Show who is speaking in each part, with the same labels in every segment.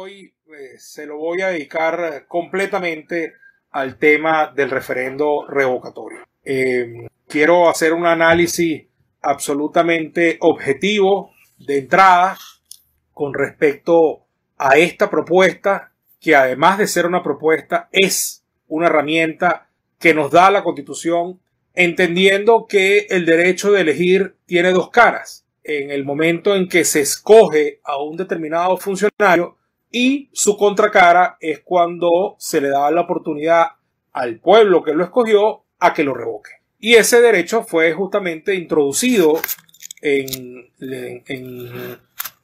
Speaker 1: hoy eh, se lo voy a dedicar eh, completamente al tema del referendo revocatorio. Eh, quiero hacer un análisis absolutamente objetivo de entrada con respecto a esta propuesta, que además de ser una propuesta, es una herramienta que nos da la Constitución, entendiendo que el derecho de elegir tiene dos caras. En el momento en que se escoge a un determinado funcionario, y su contracara es cuando se le daba la oportunidad al pueblo que lo escogió a que lo revoque. Y ese derecho fue justamente introducido en,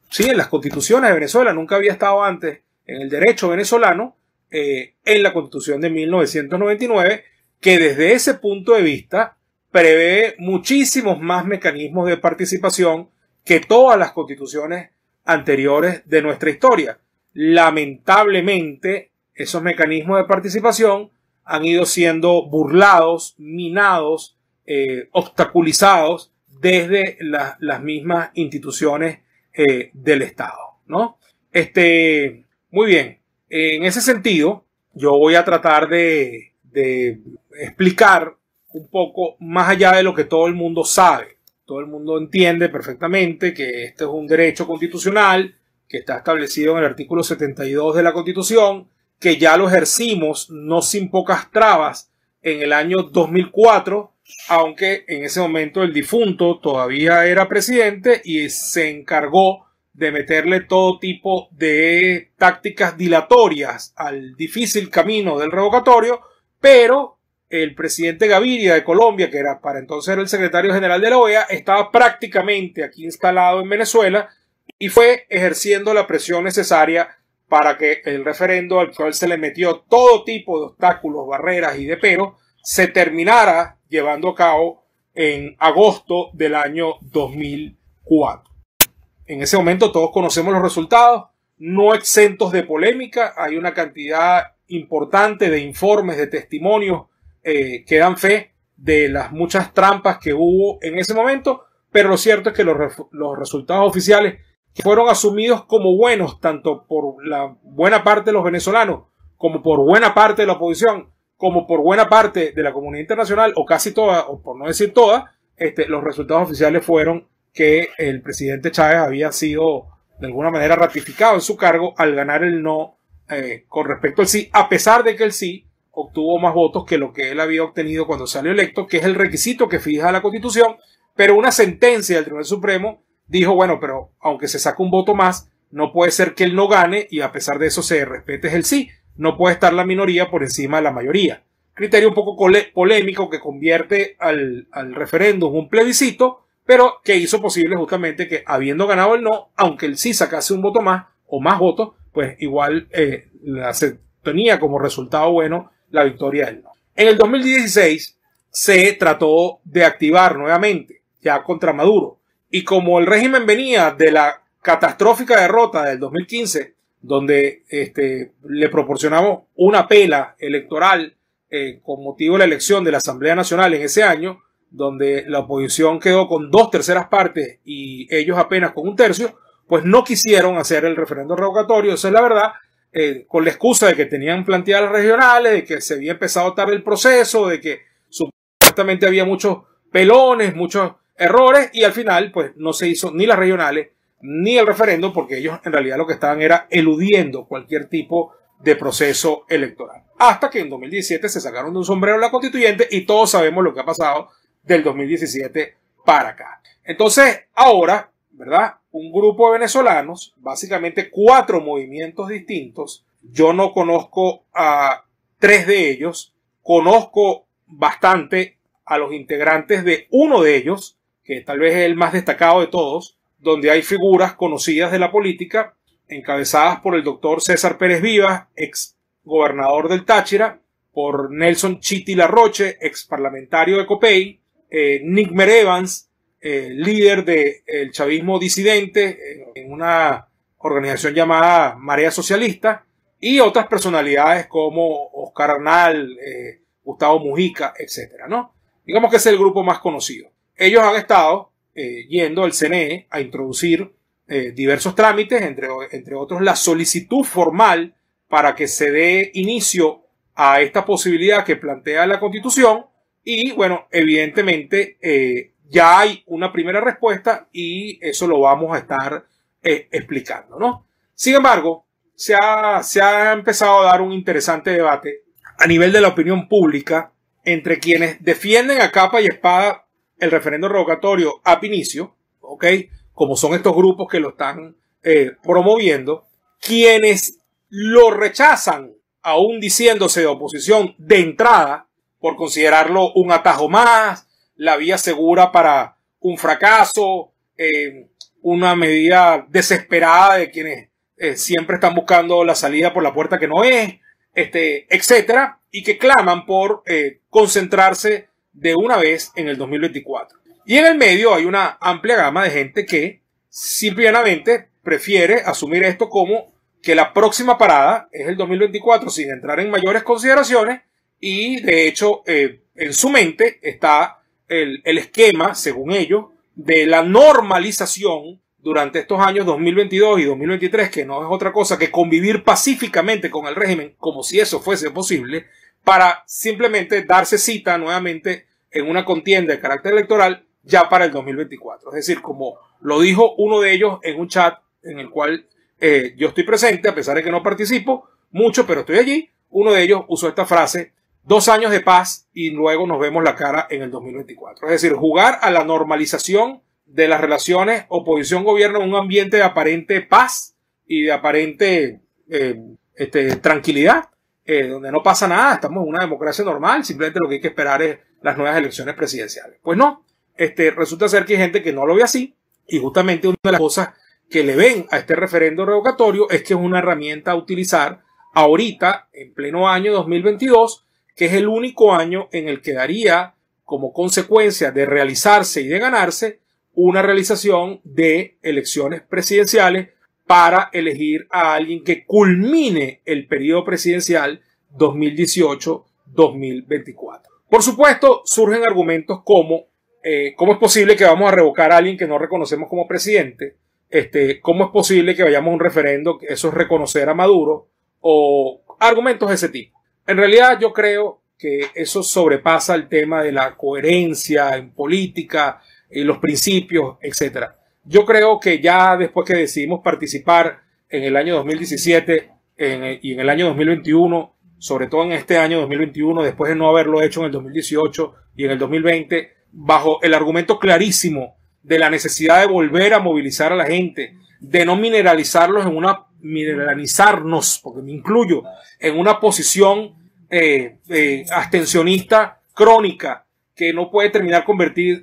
Speaker 1: sí, en las constituciones de Venezuela, nunca había estado antes en el derecho venezolano, eh, en la constitución de 1999, que desde ese punto de vista prevé muchísimos más mecanismos de participación que todas las constituciones anteriores de nuestra historia lamentablemente esos mecanismos de participación han ido siendo burlados, minados, eh, obstaculizados desde las mismas instituciones eh, del Estado. ¿no? Este, muy bien, en ese sentido, yo voy a tratar de, de explicar un poco más allá de lo que todo el mundo sabe. Todo el mundo entiende perfectamente que este es un derecho constitucional, que está establecido en el artículo 72 de la Constitución, que ya lo ejercimos, no sin pocas trabas, en el año 2004, aunque en ese momento el difunto todavía era presidente y se encargó de meterle todo tipo de tácticas dilatorias al difícil camino del revocatorio, pero el presidente Gaviria de Colombia, que era para entonces el secretario general de la OEA, estaba prácticamente aquí instalado en Venezuela y fue ejerciendo la presión necesaria para que el referendo al cual se le metió todo tipo de obstáculos, barreras y de pero, se terminara llevando a cabo en agosto del año 2004. En ese momento todos conocemos los resultados, no exentos de polémica, hay una cantidad importante de informes, de testimonios eh, que dan fe de las muchas trampas que hubo en ese momento, pero lo cierto es que los resultados oficiales fueron asumidos como buenos tanto por la buena parte de los venezolanos como por buena parte de la oposición como por buena parte de la comunidad internacional o casi toda o por no decir toda este, los resultados oficiales fueron que el presidente Chávez había sido de alguna manera ratificado en su cargo al ganar el no eh, con respecto al sí, a pesar de que el sí obtuvo más votos que lo que él había obtenido cuando salió electo, que es el requisito que fija la Constitución, pero una sentencia del Tribunal Supremo dijo, bueno, pero aunque se saque un voto más, no puede ser que él no gane y a pesar de eso se respete el sí. No puede estar la minoría por encima de la mayoría. Criterio un poco polémico que convierte al, al referéndum un plebiscito, pero que hizo posible justamente que habiendo ganado el no, aunque el sí sacase un voto más o más votos, pues igual eh, se tenía como resultado bueno la victoria del no. En el 2016 se trató de activar nuevamente, ya contra Maduro y como el régimen venía de la catastrófica derrota del 2015, donde este, le proporcionamos una pela electoral eh, con motivo de la elección de la Asamblea Nacional en ese año, donde la oposición quedó con dos terceras partes y ellos apenas con un tercio, pues no quisieron hacer el referendo revocatorio, esa es la verdad, eh, con la excusa de que tenían planteadas regionales, de que se había empezado tarde el proceso, de que supuestamente había muchos pelones, muchos errores y al final pues no se hizo ni las regionales ni el referendo porque ellos en realidad lo que estaban era eludiendo cualquier tipo de proceso electoral. Hasta que en 2017 se sacaron de un sombrero la constituyente y todos sabemos lo que ha pasado del 2017 para acá. Entonces ahora, ¿verdad? Un grupo de venezolanos, básicamente cuatro movimientos distintos, yo no conozco a tres de ellos, conozco bastante a los integrantes de uno de ellos, que tal vez es el más destacado de todos, donde hay figuras conocidas de la política, encabezadas por el doctor César Pérez Vivas, ex gobernador del Táchira, por Nelson Chiti Larroche, ex parlamentario de Copey, eh, Nick Merevans, eh, líder del eh, chavismo disidente en una organización llamada Marea Socialista, y otras personalidades como Oscar Arnal, Gustavo Mujica, etc. ¿no? Digamos que es el grupo más conocido ellos han estado eh, yendo al CNE a introducir eh, diversos trámites, entre, entre otros la solicitud formal para que se dé inicio a esta posibilidad que plantea la Constitución. Y bueno, evidentemente eh, ya hay una primera respuesta y eso lo vamos a estar explicando, ¿no? Sin embargo, se ha empezado a dar un interesante debate a nivel de la opinión pública entre quienes defienden a capa y espada el referendo revocatorio a pinicio ¿ok? Como son estos grupos que lo están eh, promoviendo, quienes lo rechazan, aún diciéndose de oposición de entrada, por considerarlo un atajo más, la vía segura para un fracaso, eh, una medida desesperada de quienes eh, siempre están buscando la salida por la puerta que no es, este, etcétera, y que claman por concentrarse de una vez en el 2024. Y en el medio hay una amplia gama de gente que simplemente prefiere asumir esto como que la próxima parada es el 2024 sin entrar en mayores consideraciones y de hecho eh, en su mente está el, el esquema, según ellos, de la normalización durante estos años 2022 y 2023, que no es otra cosa que convivir pacíficamente con el régimen, como si eso fuese posible, para simplemente darse cita nuevamente en una contienda de carácter electoral ya para el 2024. Es decir, como lo dijo uno de ellos en un chat en el cual eh, yo estoy presente, a pesar de que no participo mucho, pero estoy allí, uno de ellos usó esta frase, dos años de paz y luego nos vemos la cara en el 2024. Es decir, jugar a la normalización de las relaciones oposición-gobierno en un ambiente de aparente paz y de aparente eh, este, tranquilidad eh, donde no pasa nada, estamos en una democracia normal, simplemente lo que hay que esperar es las nuevas elecciones presidenciales. Pues no, este, resulta ser que hay gente que no lo ve así y justamente una de las cosas que le ven a este referendo revocatorio es que es una herramienta a utilizar ahorita, en pleno año 2022, que es el único año en el que daría como consecuencia de realizarse y de ganarse una realización de elecciones presidenciales para elegir a alguien que culmine el periodo presidencial 2018-2024. Por supuesto, surgen argumentos como eh, cómo es posible que vamos a revocar a alguien que no reconocemos como presidente, este, cómo es posible que vayamos a un referendo, eso es reconocer a Maduro, o argumentos de ese tipo. En realidad yo creo que eso sobrepasa el tema de la coherencia en política, y eh, los principios, etcétera. Yo creo que ya después que decidimos participar en el año 2017 y en el año 2021, sobre todo en este año 2021, después de no haberlo hecho en el 2018 y en el 2020, bajo el argumento clarísimo de la necesidad de volver a movilizar a la gente, de no mineralizarlos en una, mineralizarnos, porque me incluyo, en una posición eh, eh, abstencionista crónica que no puede terminar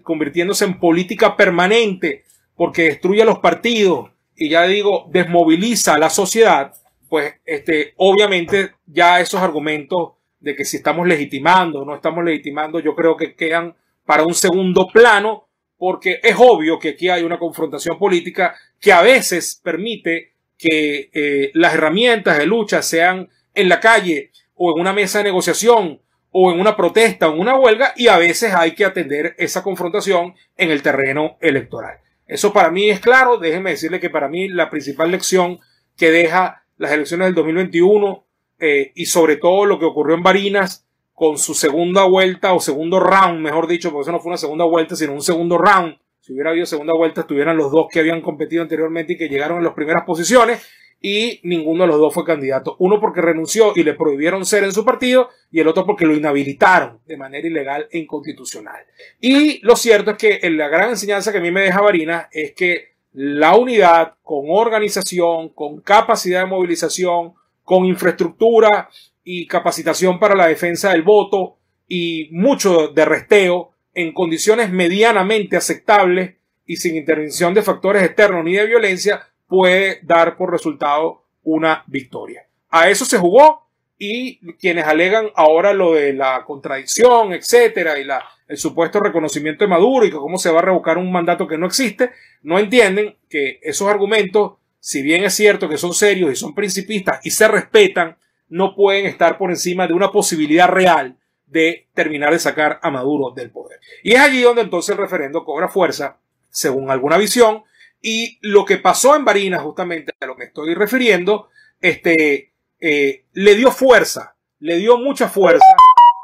Speaker 1: convirtiéndose en política permanente porque destruye los partidos y ya digo, desmoviliza a la sociedad, pues este, obviamente ya esos argumentos de que si estamos legitimando o no estamos legitimando, yo creo que quedan para un segundo plano, porque es obvio que aquí hay una confrontación política que a veces permite que eh, las herramientas de lucha sean en la calle o en una mesa de negociación o en una protesta o en una huelga y a veces hay que atender esa confrontación en el terreno electoral. Eso para mí es claro. Déjenme decirle que para mí la principal lección que deja las elecciones del 2021 eh, y sobre todo lo que ocurrió en Barinas con su segunda vuelta o segundo round, mejor dicho, porque eso no fue una segunda vuelta, sino un segundo round. Si hubiera habido segunda vuelta, estuvieran los dos que habían competido anteriormente y que llegaron a las primeras posiciones y ninguno de los dos fue candidato. Uno porque renunció y le prohibieron ser en su partido y el otro porque lo inhabilitaron de manera ilegal e inconstitucional. Y lo cierto es que la gran enseñanza que a mí me deja Varina es que la unidad con organización, con capacidad de movilización, con infraestructura y capacitación para la defensa del voto y mucho de resteo en condiciones medianamente aceptables y sin intervención de factores externos ni de violencia, puede dar por resultado una victoria. A eso se jugó y quienes alegan ahora lo de la contradicción, etcétera, y la, el supuesto reconocimiento de Maduro y cómo se va a revocar un mandato que no existe, no entienden que esos argumentos, si bien es cierto que son serios y son principistas y se respetan, no pueden estar por encima de una posibilidad real de terminar de sacar a Maduro del poder. Y es allí donde entonces el referendo cobra fuerza, según alguna visión, y lo que pasó en Barinas, justamente a lo que estoy refiriendo, este, eh, le dio fuerza, le dio mucha fuerza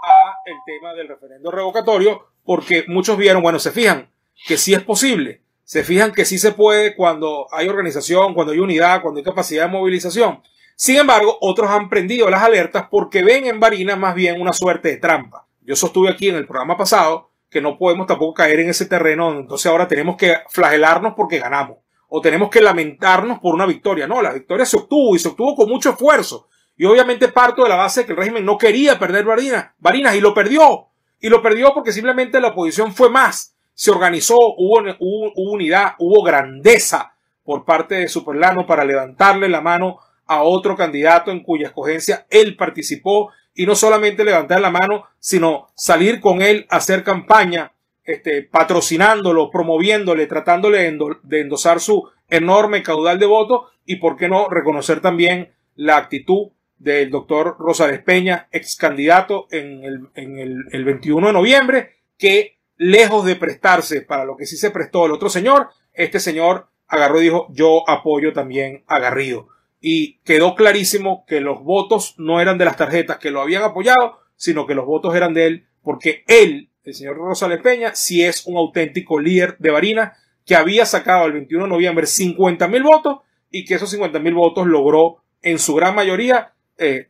Speaker 1: a el tema del referendo revocatorio, porque muchos vieron, bueno, se fijan que sí es posible, se fijan que sí se puede cuando hay organización, cuando hay unidad, cuando hay capacidad de movilización. Sin embargo, otros han prendido las alertas porque ven en Barinas más bien una suerte de trampa. Yo sostuve aquí en el programa pasado que no podemos tampoco caer en ese terreno. Entonces ahora tenemos que flagelarnos porque ganamos. O tenemos que lamentarnos por una victoria. No, la victoria se obtuvo y se obtuvo con mucho esfuerzo. Y obviamente parto de la base de que el régimen no quería perder Barinas, Barinas y lo perdió. Y lo perdió porque simplemente la oposición fue más. Se organizó, hubo, hubo unidad, hubo grandeza por parte de Superlano para levantarle la mano a otro candidato en cuya escogencia él participó y no solamente levantar la mano, sino salir con él a hacer campaña, este, patrocinándolo, promoviéndole, tratándole de, endosar su enorme caudal de votos y, por qué no, reconocer también la actitud del doctor Rosales Peña, ex candidato en, el, en el 21 de noviembre, que lejos de prestarse para lo que sí se prestó el otro señor, este señor agarró y dijo, yo apoyo también a Garrido y quedó clarísimo que los votos no eran de las tarjetas que lo habían apoyado, sino que los votos eran de él, porque él, el señor Rosales Peña, si es un auténtico líder de Barinas que había sacado el 21 de noviembre 50 mil votos y que esos 50 mil votos logró en su gran mayoría eh, transferírselo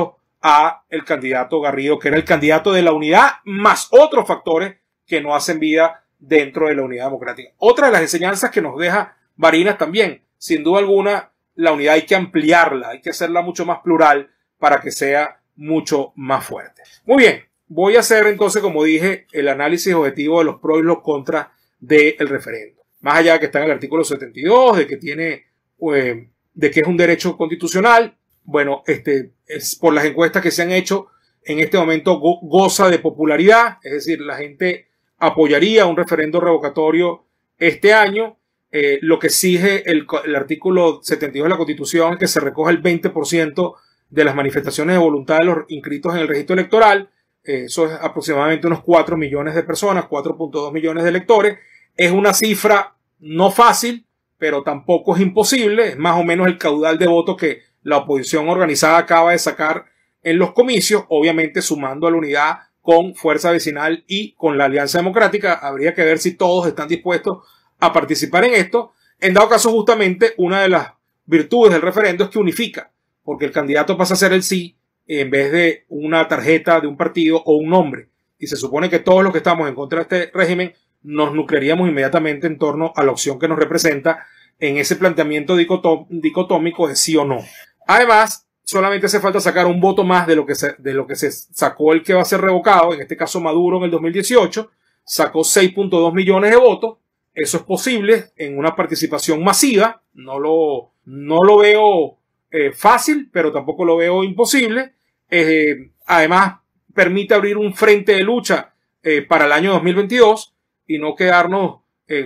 Speaker 1: transferírselos a el candidato Garrido, que era el candidato de la unidad, más otros factores que no hacen vida dentro de la unidad democrática. Otra de las enseñanzas que nos deja Barinas también, sin duda alguna, la unidad hay que ampliarla, hay que hacerla mucho más plural para que sea mucho más fuerte. Muy bien, voy a hacer entonces, como dije, el análisis objetivo de los pros y los contras del referendo. Más allá de que está en el artículo 72, de que tiene, eh, de que es un derecho constitucional, bueno, este, es por las encuestas que se han hecho, en este momento goza de popularidad, es decir, la gente apoyaría un referendo revocatorio este año eh, lo que exige el, artículo 72 de la Constitución, que se recoja el 20% de las manifestaciones de voluntad de los inscritos en el registro electoral. Eh, eso es aproximadamente unos 4 millones de personas, 4.2 millones de electores. Es una cifra no fácil, pero tampoco es imposible. Es más o menos el caudal de votos que la oposición organizada acaba de sacar en los comicios, obviamente sumando a la unidad con Fuerza Vecinal y con la Alianza Democrática. Habría que ver si todos están dispuestos a participar en esto. En dado caso, justamente, una de las virtudes del referendo es que unifica, porque el candidato pasa a ser el sí en vez de una tarjeta de un partido o un nombre. Y se supone que todos los que estamos en contra de este régimen nos nuclearíamos inmediatamente en torno a la opción que nos representa en ese planteamiento dicotómico de sí o no. Además, solamente hace falta sacar un voto más de lo que se, de lo que se sacó el que va a ser revocado, en este caso Maduro en el 2018, sacó 6.2 millones de votos, eso es posible en una participación masiva. No lo, no lo veo eh, fácil, pero tampoco lo veo imposible. Eh, además, permite abrir un frente de lucha eh, para el año 2022 y no quedarnos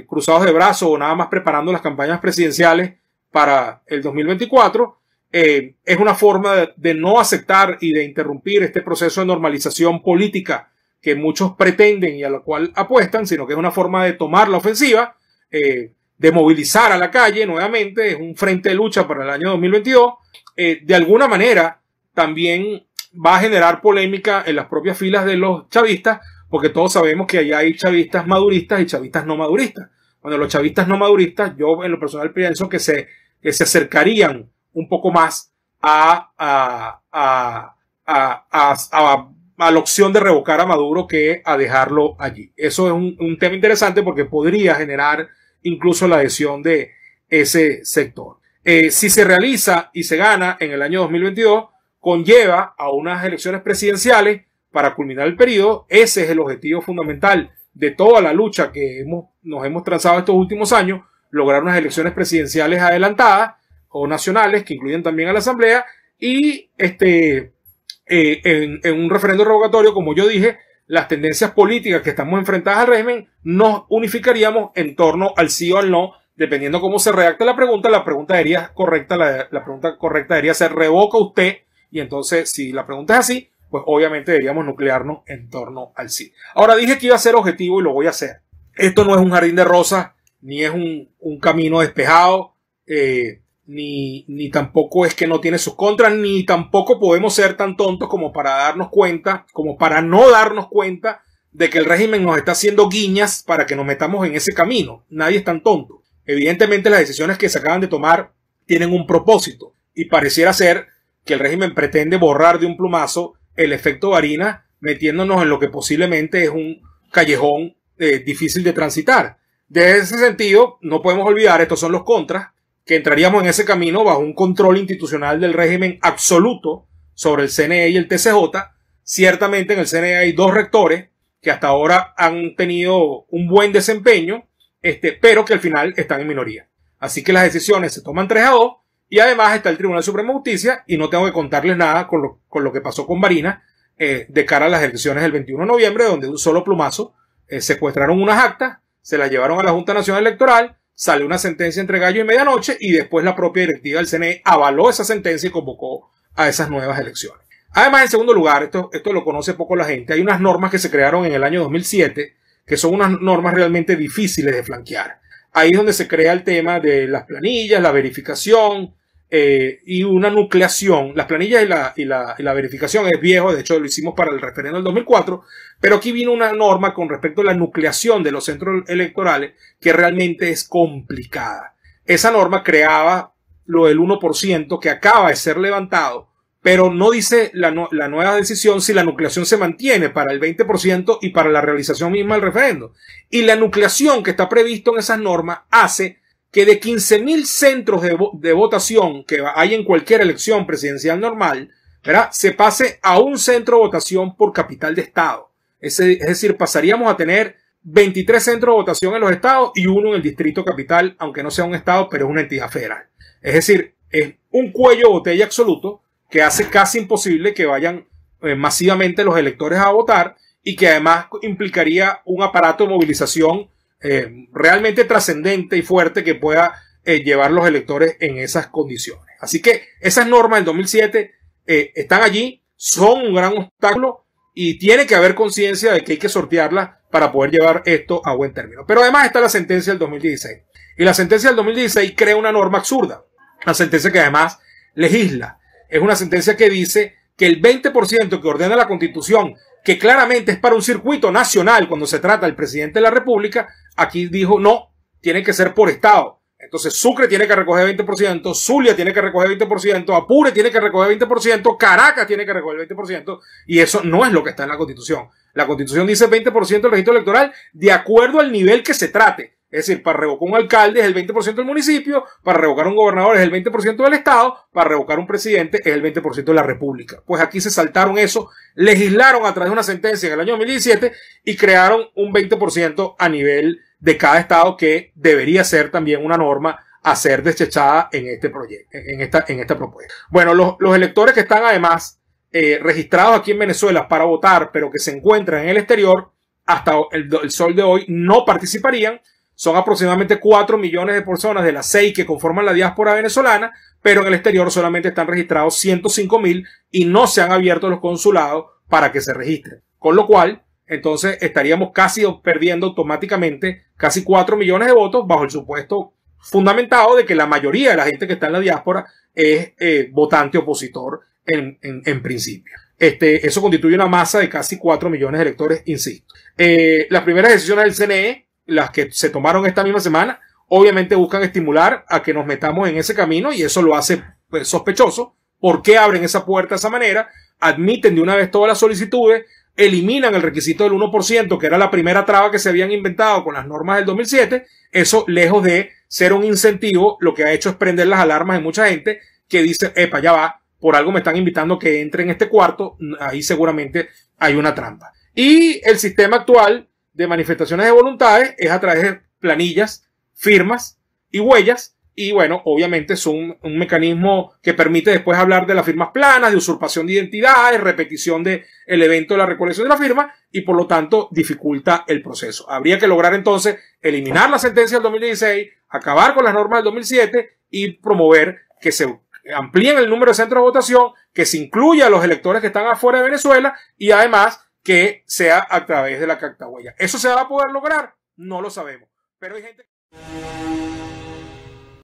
Speaker 1: cruzados de brazos o nada más preparando las campañas presidenciales para el 2024. es una forma de no aceptar y de interrumpir este proceso de normalización política que muchos pretenden y a lo cual apuestan, sino que es una forma de tomar la ofensiva, eh, de movilizar a la calle nuevamente, es un frente de lucha para el año 2022, eh, de alguna manera también va a generar polémica en las propias filas de los chavistas, porque todos sabemos que allá hay chavistas maduristas y chavistas no maduristas. cuando los chavistas no maduristas, yo en lo personal pienso que se, se acercarían un poco más a, a, a, a a la opción de revocar a Maduro que a dejarlo allí. Eso es un, tema interesante porque podría generar incluso la adhesión de ese sector. Eh, si se realiza y se gana en el año 2022, conlleva a unas elecciones presidenciales para culminar el periodo. Ese es el objetivo fundamental de toda la lucha que hemos, nos hemos trazado estos últimos años, lograr unas elecciones presidenciales adelantadas o nacionales que incluyen también a la Asamblea y este, eh, en, un referendo revocatorio, como yo dije, las tendencias políticas que estamos enfrentadas al régimen, nos unificaríamos en torno al sí o al no, dependiendo cómo se redacta la pregunta, la pregunta debería correcta, la, pregunta correcta debería ser revoca usted, y entonces si la pregunta es así, pues obviamente deberíamos nuclearnos en torno al sí. Ahora dije que iba a ser objetivo y lo voy a hacer. Esto no es un jardín de rosas, ni es un, camino despejado. Eh, ni, tampoco es que no tiene sus contras, ni tampoco podemos ser tan tontos como para darnos cuenta, como para no darnos cuenta de que el régimen nos está haciendo guiñas para que nos metamos en ese camino. Nadie es tan tonto. Evidentemente las decisiones que se acaban de tomar tienen un propósito y pareciera ser que el régimen pretende borrar de un plumazo el efecto varina metiéndonos en lo que posiblemente es un callejón eh, difícil de transitar. De ese sentido, no podemos olvidar, estos son los contras, que entraríamos en ese camino bajo un control institucional del régimen absoluto sobre el CNE y el TCJ. Ciertamente en el CNE hay dos rectores que hasta ahora han tenido un buen desempeño, este, pero que al final están en minoría. Así que las decisiones se toman 3 a 2 y además está el Tribunal Supremo de Justicia y no tengo que contarles nada con lo, que pasó con Marina eh, de cara a las elecciones del 21 de noviembre, donde un solo plumazo eh, secuestraron unas actas, se las llevaron a la Junta Nacional Electoral, sale una sentencia entre gallo y medianoche y después la propia directiva del CNE avaló esa sentencia y convocó a esas nuevas elecciones. Además, en segundo lugar, esto, esto lo conoce poco la gente, hay unas normas que se crearon en el año 2007 que son unas normas realmente difíciles de flanquear. Ahí es donde se crea el tema de las planillas, la verificación, eh, y una nucleación. Las planillas y la, y, la, y la, verificación es viejo, de hecho lo hicimos para el referendo del 2004, pero aquí vino una norma con respecto a la nucleación de los centros electorales que realmente es complicada. Esa norma creaba lo del 1% que acaba de ser levantado, pero no dice la, nueva decisión si la nucleación se mantiene para el 20% y para la realización misma del referendo. Y la nucleación que está previsto en esas normas hace que de 15.000 centros de, votación que hay en cualquier elección presidencial normal, ¿verdad? se pase a un centro de votación por capital de Estado. Es, decir, pasaríamos a tener 23 centros de votación en los estados y uno en el distrito capital, aunque no sea un estado, pero es una entidad federal. Es decir, es un cuello de botella absoluto que hace casi imposible que vayan eh, masivamente los electores a votar y que además implicaría un aparato de movilización eh, realmente trascendente y fuerte que pueda eh, llevar los electores en esas condiciones. Así que esas normas del 2007 eh, están allí, son un gran obstáculo y tiene que haber conciencia de que hay que sortearlas para poder llevar esto a buen término. Pero además está la sentencia del 2016. Y la sentencia del 2016 crea una norma absurda. la sentencia que además legisla. Es una sentencia que dice que el 20% que ordena la constitución, que claramente es para un circuito nacional cuando se trata del presidente de la República, aquí dijo, no, tiene que ser por estado. Entonces Sucre tiene que recoger 20%, Zulia tiene que recoger 20%, Apure tiene que recoger 20%, Caracas tiene que recoger 20%, y eso no es lo que está en la Constitución. La Constitución dice 20% del registro electoral de acuerdo al nivel que se trate. Es decir, para revocar un alcalde es el 20% del municipio, para revocar un gobernador es el 20% del Estado, para revocar un presidente es el 20% de la República. Pues aquí se saltaron eso, legislaron a través de una sentencia en el año 2017 y crearon un 20% a nivel de cada Estado que debería ser también una norma a ser desechada en este en esta, en esta propuesta. Bueno, los, electores que están además eh, registrados aquí en Venezuela para votar, pero que se encuentran en el exterior, hasta el sol de hoy no participarían son aproximadamente 4 millones de personas de las seis que conforman la diáspora venezolana, pero en el exterior solamente están registrados 105 mil y no se han abierto los consulados para que se registren. Con lo cual, entonces estaríamos casi perdiendo automáticamente casi 4 millones de votos bajo el supuesto fundamentado de que la mayoría de la gente que está en la diáspora es eh, votante opositor en, en, principio. Este, eso constituye una masa de casi 4 millones de electores, insisto. Eh, las primeras decisiones del CNE las que se tomaron esta misma semana, obviamente buscan estimular a que nos metamos en ese camino y eso lo hace pues, sospechoso. ¿Por qué abren esa puerta de esa manera? Admiten de una vez todas las solicitudes, eliminan el requisito del 1%, que era la primera traba que se habían inventado con las normas del 2007. Eso, lejos de ser un incentivo, lo que ha hecho es prender las alarmas de mucha gente que dice, epa, ya va, por algo me están invitando que entre en este cuarto, ahí seguramente hay una trampa. Y el sistema actual de manifestaciones de voluntades es a través de planillas, firmas y huellas. Y bueno, obviamente es un, mecanismo que permite después hablar de las firmas planas, de usurpación de identidades, repetición del evento de la recolección de la firma y por lo tanto dificulta el proceso. Habría que lograr entonces eliminar la sentencia del 2016, acabar con las normas del 2007 y promover que se amplíen el número de centros de votación, que se incluya a los electores que están afuera de Venezuela y además que sea a través de la cactahuella. ¿Eso se va a poder lograr? No lo sabemos. Pero hay gente...